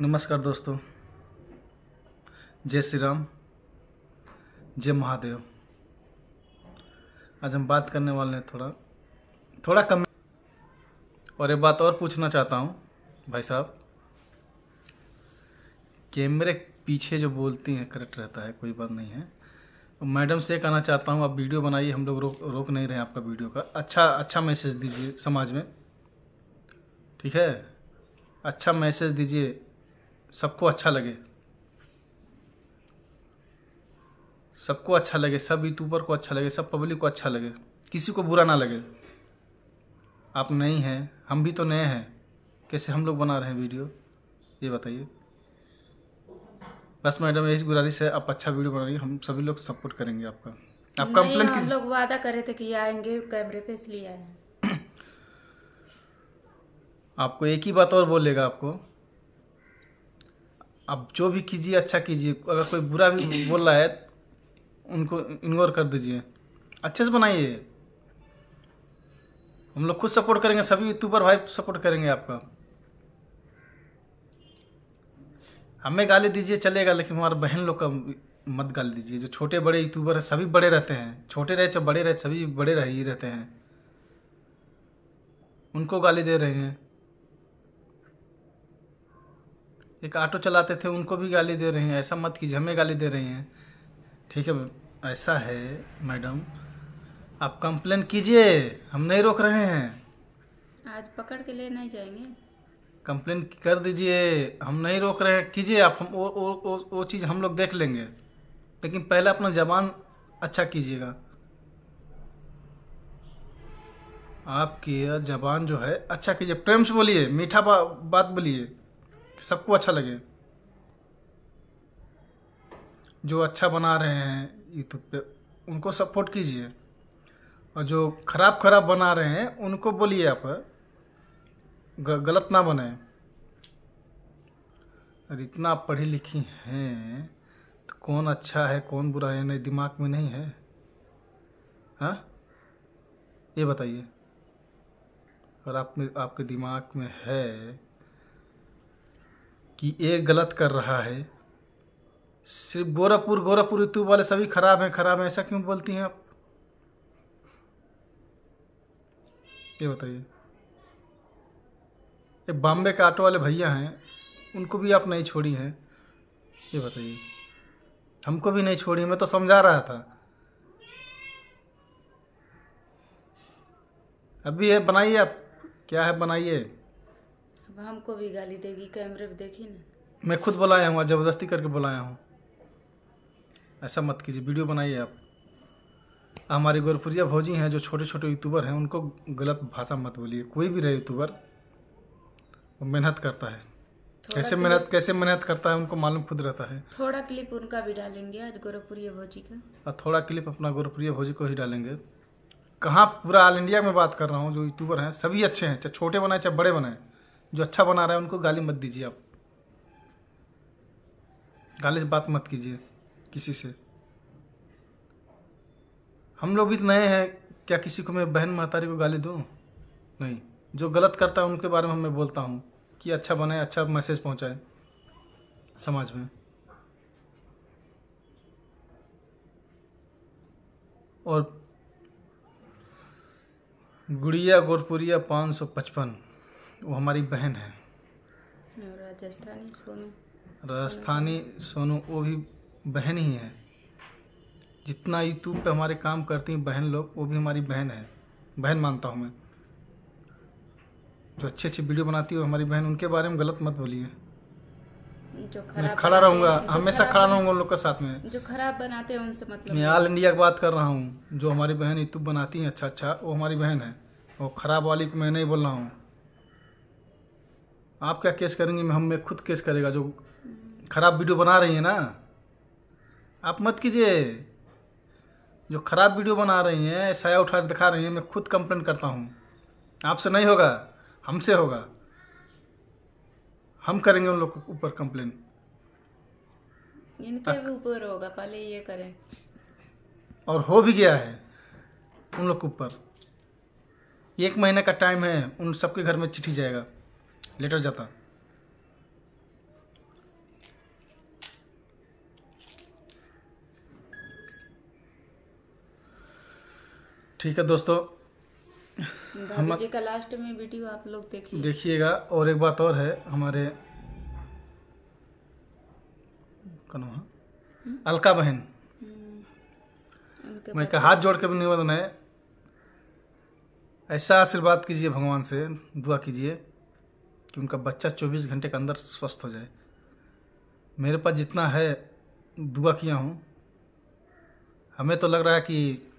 नमस्कार दोस्तों जय श्री राम जय महादेव आज हम बात करने वाले हैं थोड़ा थोड़ा कम और एक बात और पूछना चाहता हूँ भाई साहब कैमरे पीछे जो बोलती हैं करेक्ट रहता है कोई बात नहीं है मैडम से कहना चाहता हूँ आप वीडियो बनाइए हम लोग रोक रोक नहीं रहे आपका वीडियो का अच्छा अच्छा मैसेज दीजिए समाज में ठीक है अच्छा मैसेज दीजिए सबको अच्छा लगे सबको अच्छा लगे सब यूट्यूबर को अच्छा लगे सब पब्लिक को अच्छा लगे किसी को बुरा ना लगे आप नहीं हैं हम भी तो नए हैं कैसे हम लोग बना रहे हैं वीडियो ये बताइए बस मैडम यही गुजारिश है आप अच्छा वीडियो बना रही हम सभी लोग सपोर्ट करेंगे आपका आप कंप्लेन हम लोग वादा करे थे कि आएंगे कैमरे पे इसलिए आए आपको एक ही बात और बोलेगा आपको आप जो भी कीजिए अच्छा कीजिए अगर कोई बुरा भी बोल रहा है उनको इग्नोर कर दीजिए अच्छे से बनाइए हम लोग खुद सपोर्ट करेंगे सभी यूट्यूबर भाई सपोर्ट करेंगे आपका हमें गाली दीजिए चलेगा लेकिन हमारे बहन लोग का मत गाली दीजिए जो छोटे बड़े यूट्यूबर हैं सभी बड़े रहते हैं छोटे रहे चाहे बड़े रहे सभी बड़े रह ही रहते हैं उनको गाली दे रहे हैं एक ऑटो चलाते थे उनको भी गाली दे रहे हैं ऐसा मत कीजिए हमें गाली दे रही हैं ठीक है ऐसा है मैडम आप कंप्लेन कीजिए हम नहीं रोक रहे हैं आज पकड़ के ले नहीं जाएंगे कंप्लेन कर दीजिए हम नहीं रोक रहे हैं कीजिए आप हम वो वो वो चीज़ हम लोग देख लेंगे लेकिन पहले अपना जबान अच्छा कीजिएगा आपकी जबान जो है अच्छा कीजिए प्रेम से बोलिए मीठा बा, बात बोलिए सबको अच्छा लगे जो अच्छा बना रहे हैं यूट्यूब पे उनको सपोर्ट कीजिए और जो खराब खराब बना रहे हैं उनको बोलिए आप गलत ना बने और इतना पढ़ी लिखी हैं तो कौन अच्छा है कौन बुरा है नहीं दिमाग में नहीं है हाँ ये बताइए और आप में आपके दिमाग में है कि ये गलत कर रहा है सिर्फ गोरखपुर गोरखपुर यूट्यूब वाले सभी खराब हैं खराब हैं ऐसा क्यों बोलती हैं आप ये बताइए ये बॉम्बे के ऑटो वाले भैया हैं उनको भी आप नहीं छोड़ी हैं ये बताइए हमको भी नहीं छोड़ी मैं तो समझा रहा था अभी है बनाइए आप क्या है बनाइए हमको भी गाली देगी कैमरे पे देखी ना मैं खुद बुलाया हूँ जबरदस्ती करके बुलाया हूँ ऐसा मत कीजिए वीडियो बनाइए आप हमारी गोरपुरिया भौजी हैं जो छोटे छोटे यूट्यूबर हैं उनको गलत भाषा मत बोलिए कोई भी रहे यूट्यूबर वो मेहनत करता है कैसे मेहनत कैसे मेहनत करता है उनको मालूम खुद रहता है थोड़ा क्लिप उनका भी डालेंगे आज गोरखपुरिया भौजी का और थोड़ा क्लिप अपना गोरखपुरिया भौजी को ही डालेंगे कहाँ पूरा ऑल इंडिया में बात कर रहा हूँ जो यूट्यूबर हैं सभी अच्छे हैं चाहे छोटे बनाए चाहे बड़े बनाए जो अच्छा बना रहा है उनको गाली मत दीजिए आप गाली से बात मत कीजिए किसी से हम लोग भी तो नए हैं क्या किसी को मैं बहन महतारी को गाली दूँ नहीं जो गलत करता है उनके बारे में मैं बोलता हूँ कि अच्छा बनाए अच्छा मैसेज पहुँचाए समाज में और गुड़िया गोरपुरिया पाँच सौ पचपन वो हमारी बहन है राजस्थानी सोनू राजस्थानी सोनू वो भी बहन ही है जितना यूट्यूब पे हमारे काम करती हैं बहन लोग वो भी हमारी बहन है बहन मानता हूँ मैं जो अच्छी अच्छी वीडियो बनाती है हमारी बहन उनके बारे में गलत मत बोलिए मैं खड़ा रहूंगा हमेशा खड़ा रहूंगा उन लोग के साथ में जो खराब बनाते हैं उनसे मतलब मैं ऑल इंडिया की बात कर रहा हूँ जो हमारी बहन यूट्यूब बनाती है अच्छा अच्छा वो हमारी बहन है वो खराब वाली को मैं नहीं बोल रहा हूँ आप क्या केस करेंगे हम में खुद केस करेगा जो खराब वीडियो बना रही है ना आप मत कीजिए जो खराब वीडियो बना रही हैं साया उठा दिखा रही हैं मैं खुद कंप्लेन करता हूँ आपसे नहीं होगा हमसे होगा हम करेंगे उन लोग के ऊपर कंप्लेन इनके भी ऊपर होगा पहले ये करें और हो भी गया है उन लोग के ऊपर एक महीने का टाइम है उन सबके घर में चिट्ठी जाएगा लेटर जाता ठीक है दोस्तों हम का लास्ट में वीडियो आप लोग देखिए देखिएगा और एक बात और है हमारे हम्म। अलका बहन हम्म। मैं का हाथ जोड़ के भी निवेदन है ऐसा आशीर्वाद कीजिए भगवान से दुआ कीजिए कि उनका बच्चा 24 घंटे के अंदर स्वस्थ हो जाए मेरे पास जितना है दुआ किया हूँ हमें तो लग रहा है कि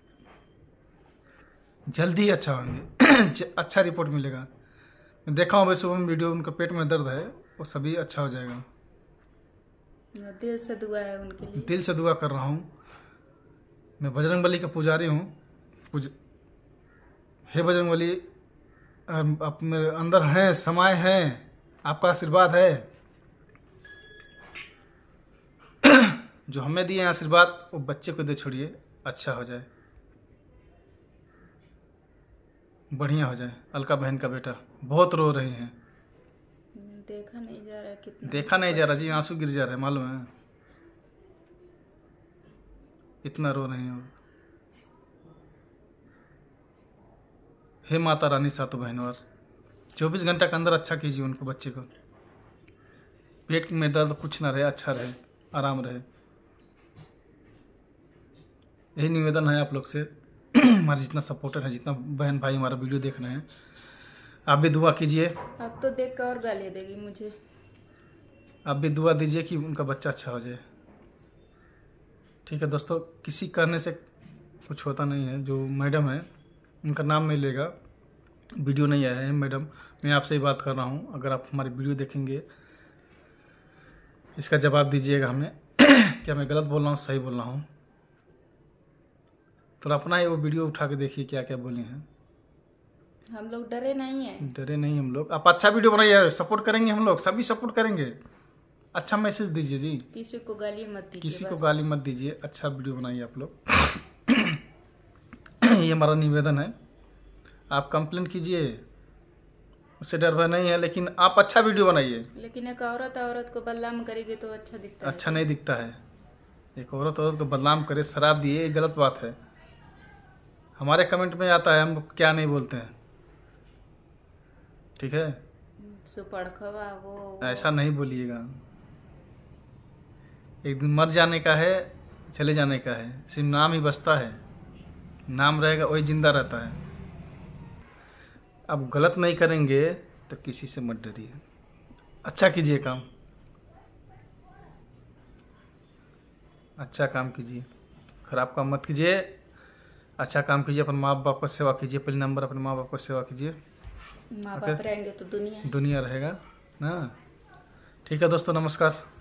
जल्दी ही अच्छा होंगे अच्छा रिपोर्ट मिलेगा मैं देखा हूँ भाई सुबह में वीडियो उनका पेट में दर्द है वो सभी अच्छा हो जाएगा हाँ, दिल से दुआ है उनके लिए दिल से दुआ कर रहा हूँ मैं बजरंग का पुजारी हूँ पूज हे बजरंग बली अपने अंदर हैं समाये हैं आपका आशीर्वाद है जो हमें दिए हैं आशीर्वाद वो बच्चे को दे छोड़िए अच्छा हो जाए बढ़िया हो जाए अलका बहन का बेटा बहुत रो रही हैं देखा नहीं जा रहा कितना देखा नहीं जा रहा जी आंसू गिर जा रहे मालूम है इतना रो रही हैं हे माता रानी सातों बहनवर चौबीस घंटा के अंदर अच्छा कीजिए उनको बच्चे को पेट में दर्द कुछ ना रहे अच्छा रहे आराम रहे यही निवेदन है आप लोग से हमारे जितना सपोर्टर है जितना बहन भाई हमारा वीडियो देख रहे हैं आप भी दुआ कीजिए अब तो देख कर और गाली देगी मुझे आप भी दुआ दीजिए कि उनका बच्चा अच्छा हो जाए ठीक है दोस्तों किसी करने से कुछ होता नहीं है जो मैडम है उनका नाम नहीं लेगा वीडियो नहीं आया है मैडम मैं आपसे ही बात कर रहा हूँ अगर आप हमारी वीडियो देखेंगे इसका जवाब दीजिएगा हमें क्या मैं गलत बोल रहा हूँ सही बोल रहा हूँ तो अपना ही वो वीडियो उठा के देखिए क्या क्या बोली हैं हम लोग डरे नहीं है डरे नहीं हम लोग आप अच्छा वीडियो बनाइए सपोर्ट करेंगे हम लोग सभी सपोर्ट करेंगे अच्छा मैसेज दीजिए जी किसी को गाली मत दीजिए किसी को गाली मत दीजिए अच्छा वीडियो बनाइए आप लोग ये हमारा निवेदन है आप कंप्लेन कीजिए उससे डर भय नहीं है लेकिन आप अच्छा वीडियो बनाइए लेकिन एक औरत औरत को बदनाम करेगी तो अच्छा दिखता अच्छा है। नहीं दिखता है एक औरत औरत को बदनाम करे शराब दिए ये गलत बात है हमारे कमेंट में आता है हम क्या नहीं बोलते हैं ठीक है वो ऐसा नहीं बोलिएगा एक दिन मर जाने का है चले जाने का है सिर्फ नाम ही बचता है नाम रहेगा वही जिंदा रहता है अब गलत नहीं करेंगे तो किसी से मत डरिए अच्छा कीजिए काम अच्छा काम कीजिए खराब काम मत कीजिए अच्छा काम कीजिए अपने माँ बाप का सेवा कीजिए पहले नंबर अपने माँ बाप का सेवा कीजिए माँ बाप रहेंगे तो दुनिया दुनिया रहेगा ना ठीक है दोस्तों नमस्कार